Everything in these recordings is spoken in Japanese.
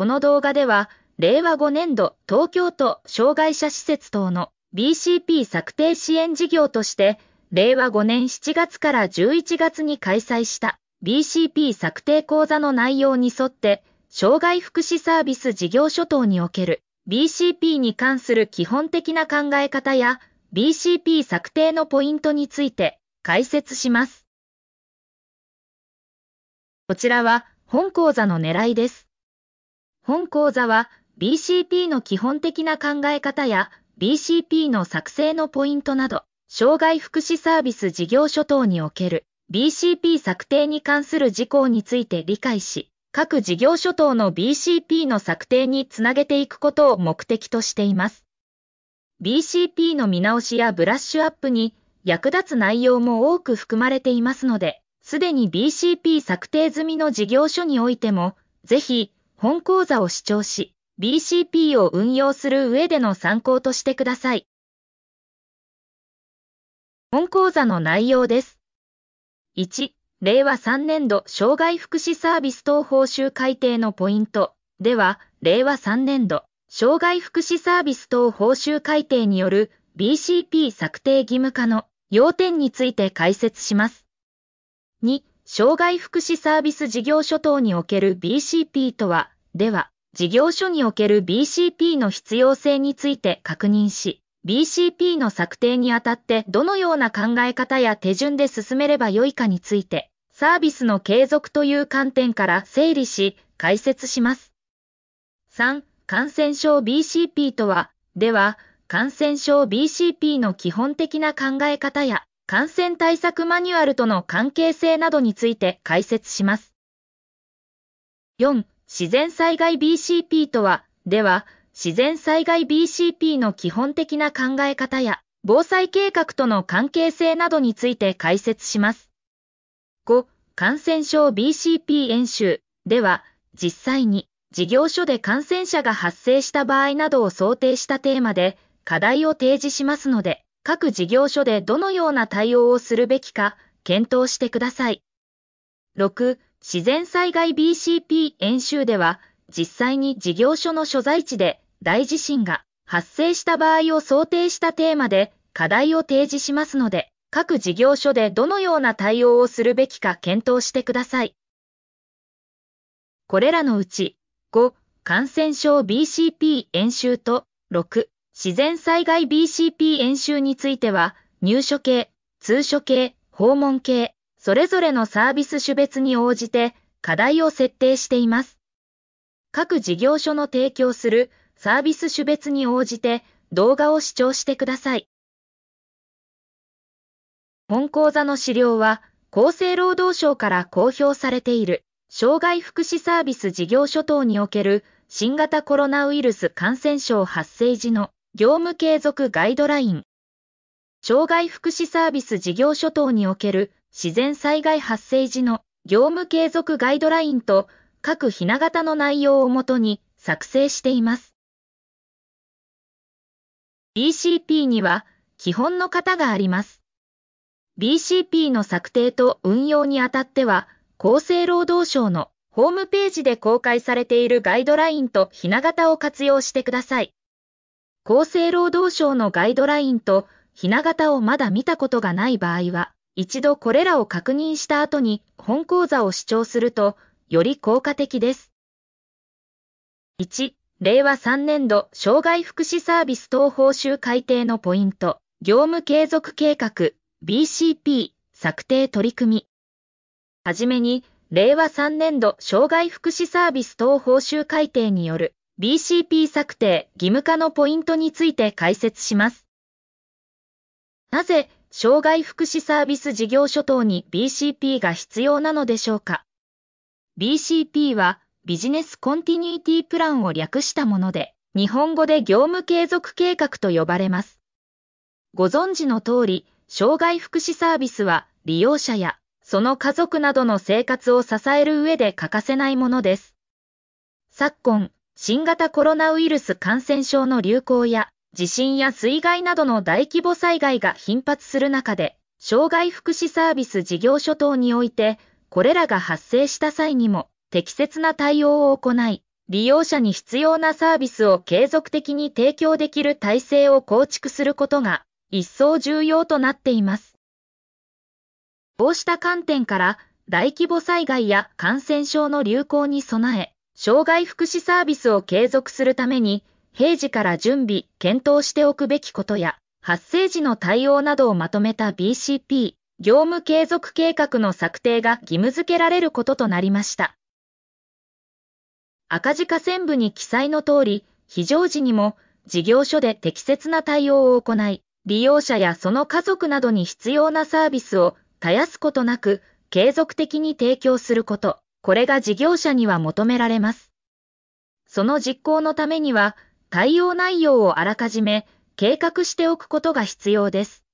この動画では、令和5年度東京都障害者施設等の BCP 策定支援事業として、令和5年7月から11月に開催した BCP 策定講座の内容に沿って、障害福祉サービス事業所等における BCP に関する基本的な考え方や BCP 策定のポイントについて解説します。こちらは本講座の狙いです。本講座は BCP の基本的な考え方や BCP の作成のポイントなど、障害福祉サービス事業所等における BCP 策定に関する事項について理解し、各事業所等の BCP の策定につなげていくことを目的としています。BCP の見直しやブラッシュアップに役立つ内容も多く含まれていますので、すでに BCP 策定済みの事業所においても、ぜひ本講座を視聴し、BCP を運用する上での参考としてください。本講座の内容です。1、令和3年度障害福祉サービス等報酬改定のポイントでは、令和3年度障害福祉サービス等報酬改定による BCP 策定義務化の要点について解説します。2、障害福祉サービス事業所等における BCP とは、では、事業所における BCP の必要性について確認し、BCP の策定にあたってどのような考え方や手順で進めればよいかについて、サービスの継続という観点から整理し、解説します。3、感染症 BCP とは、では、感染症 BCP の基本的な考え方や、感染対策マニュアルとの関係性などについて解説します。4. 自然災害 BCP とは、では、自然災害 BCP の基本的な考え方や、防災計画との関係性などについて解説します。5. 感染症 BCP 演習では、実際に事業所で感染者が発生した場合などを想定したテーマで課題を提示しますので、各事業所でどのような対応をするべきか検討してください。6、自然災害 BCP 演習では、実際に事業所の所在地で大地震が発生した場合を想定したテーマで課題を提示しますので、各事業所でどのような対応をするべきか検討してください。これらのうち、5、感染症 BCP 演習と6、自然災害 BCP 演習については、入所系、通所系、訪問系、それぞれのサービス種別に応じて課題を設定しています。各事業所の提供するサービス種別に応じて動画を視聴してください。本講座の資料は厚生労働省から公表されている障害福祉サービス事業所等における新型コロナウイルス感染症発生時の業務継続ガイドライン。障害福祉サービス事業所等における自然災害発生時の業務継続ガイドラインと各ひな型の内容をもとに作成しています。BCP には基本の型があります。BCP の策定と運用にあたっては、厚生労働省のホームページで公開されているガイドラインとひな型を活用してください。厚生労働省のガイドラインと、ひな型をまだ見たことがない場合は、一度これらを確認した後に本講座を視聴すると、より効果的です。1、令和3年度障害福祉サービス等報酬改定のポイント、業務継続計画、BCP、策定取り組み。はじめに、令和3年度障害福祉サービス等報酬改定による BCP 策定義務化のポイントについて解説します。なぜ、障害福祉サービス事業所等に BCP が必要なのでしょうか ?BCP はビジネスコンティニューティプランを略したもので、日本語で業務継続計画と呼ばれます。ご存知の通り、障害福祉サービスは利用者やその家族などの生活を支える上で欠かせないものです。昨今、新型コロナウイルス感染症の流行や、地震や水害などの大規模災害が頻発する中で、障害福祉サービス事業所等において、これらが発生した際にも、適切な対応を行い、利用者に必要なサービスを継続的に提供できる体制を構築することが、一層重要となっています。こうした観点から、大規模災害や感染症の流行に備え、障害福祉サービスを継続するために、平時から準備、検討しておくべきことや、発生時の対応などをまとめた BCP、業務継続計画の策定が義務付けられることとなりました。赤字化線部に記載の通り、非常時にも事業所で適切な対応を行い、利用者やその家族などに必要なサービスを絶やすことなく継続的に提供すること。これが事業者には求められます。その実行のためには、対応内容をあらかじめ計画しておくことが必要です。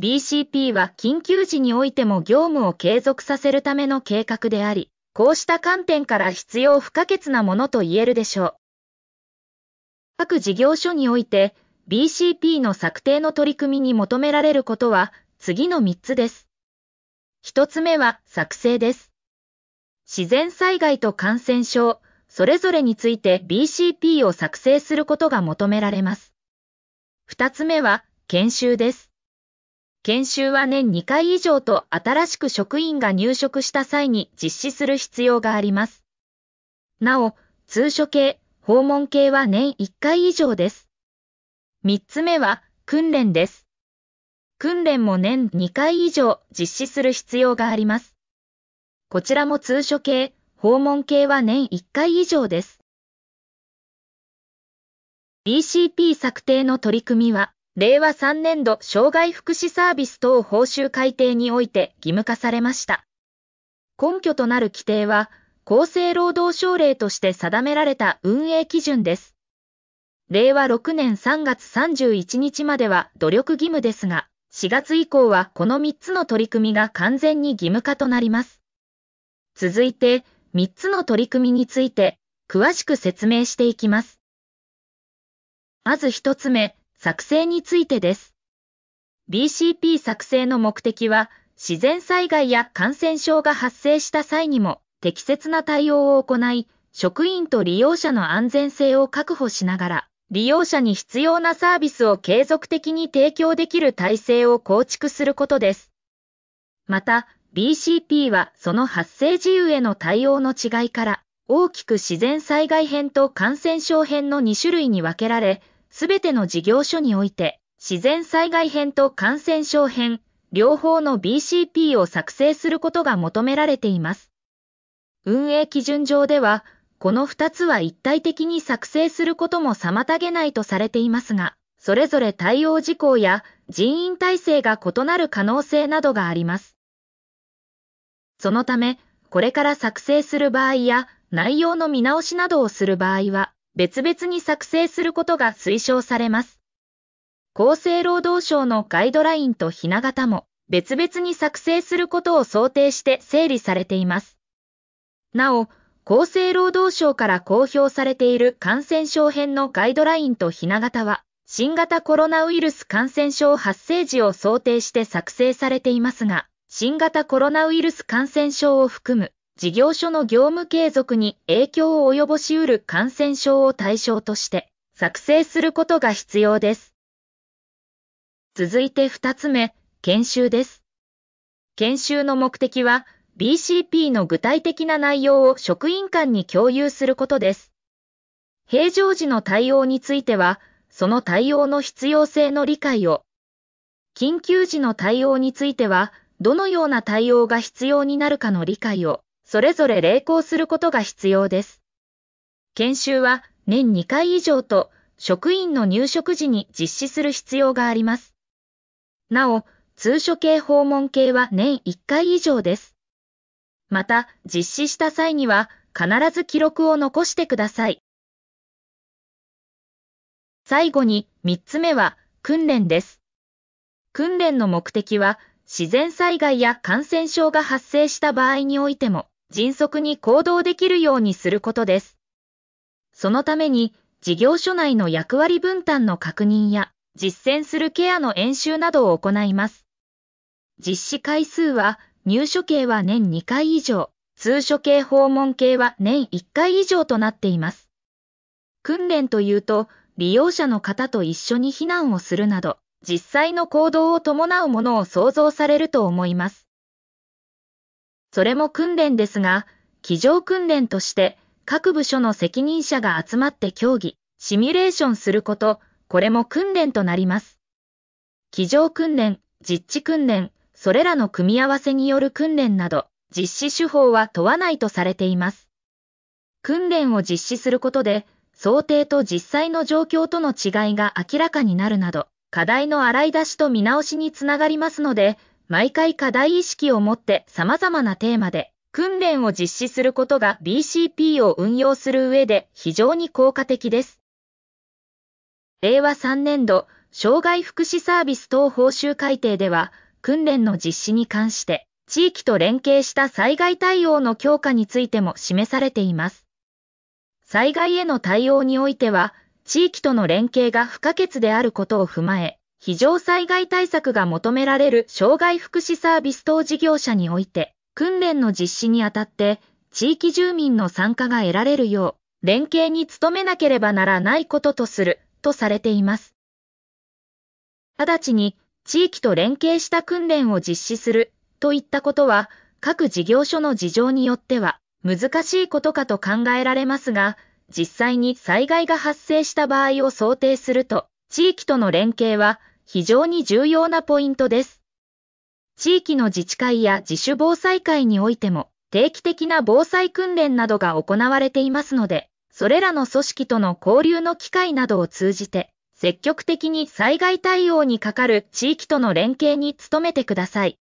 BCP は緊急時においても業務を継続させるための計画であり、こうした観点から必要不可欠なものと言えるでしょう。各事業所において BCP の策定の取り組みに求められることは次の3つです。1つ目は作成です。自然災害と感染症、それぞれについて BCP を作成することが求められます。二つ目は、研修です。研修は年2回以上と新しく職員が入職した際に実施する必要があります。なお、通所系、訪問系は年1回以上です。3つ目は、訓練です。訓練も年2回以上実施する必要があります。こちらも通所系、訪問系は年1回以上です。BCP 策定の取り組みは、令和3年度障害福祉サービス等報酬改定において義務化されました。根拠となる規定は、厚生労働省令として定められた運営基準です。令和6年3月31日までは努力義務ですが、4月以降はこの3つの取り組みが完全に義務化となります。続いて、3つの取り組みについて、詳しく説明していきます。まず1つ目、作成についてです。BCP 作成の目的は、自然災害や感染症が発生した際にも、適切な対応を行い、職員と利用者の安全性を確保しながら、利用者に必要なサービスを継続的に提供できる体制を構築することです。また、BCP はその発生自由への対応の違いから、大きく自然災害編と感染症編の2種類に分けられ、すべての事業所において、自然災害編と感染症編、両方の BCP を作成することが求められています。運営基準上では、この2つは一体的に作成することも妨げないとされていますが、それぞれ対応事項や人員体制が異なる可能性などがあります。そのため、これから作成する場合や内容の見直しなどをする場合は、別々に作成することが推奨されます。厚生労働省のガイドラインとひな形も別々に作成することを想定して整理されています。なお、厚生労働省から公表されている感染症編のガイドラインとひな形は、新型コロナウイルス感染症発生時を想定して作成されていますが、新型コロナウイルス感染症を含む事業所の業務継続に影響を及ぼしうる感染症を対象として作成することが必要です。続いて2つ目、研修です。研修の目的は BCP の具体的な内容を職員間に共有することです。平常時の対応については、その対応の必要性の理解を。緊急時の対応については、どのような対応が必要になるかの理解を、それぞれ励行することが必要です。研修は年2回以上と、職員の入職時に実施する必要があります。なお、通所系訪問系は年1回以上です。また、実施した際には、必ず記録を残してください。最後に、3つ目は、訓練です。訓練の目的は、自然災害や感染症が発生した場合においても、迅速に行動できるようにすることです。そのために、事業所内の役割分担の確認や、実践するケアの演習などを行います。実施回数は、入所系は年2回以上、通所系訪問系は年1回以上となっています。訓練というと、利用者の方と一緒に避難をするなど、実際の行動を伴うものを想像されると思います。それも訓練ですが、机上訓練として各部署の責任者が集まって協議、シミュレーションすること、これも訓練となります。机上訓練、実地訓練、それらの組み合わせによる訓練など、実施手法は問わないとされています。訓練を実施することで、想定と実際の状況との違いが明らかになるなど、課題の洗い出しと見直しにつながりますので、毎回課題意識を持って様々なテーマで訓練を実施することが BCP を運用する上で非常に効果的です。令和3年度、障害福祉サービス等報酬改定では、訓練の実施に関して、地域と連携した災害対応の強化についても示されています。災害への対応においては、地域との連携が不可欠であることを踏まえ、非常災害対策が求められる障害福祉サービス等事業者において、訓練の実施にあたって、地域住民の参加が得られるよう、連携に努めなければならないこととする、とされています。直ちに、地域と連携した訓練を実施する、といったことは、各事業所の事情によっては、難しいことかと考えられますが、実際に災害が発生した場合を想定すると、地域との連携は非常に重要なポイントです。地域の自治会や自主防災会においても、定期的な防災訓練などが行われていますので、それらの組織との交流の機会などを通じて、積極的に災害対応にかかる地域との連携に努めてください。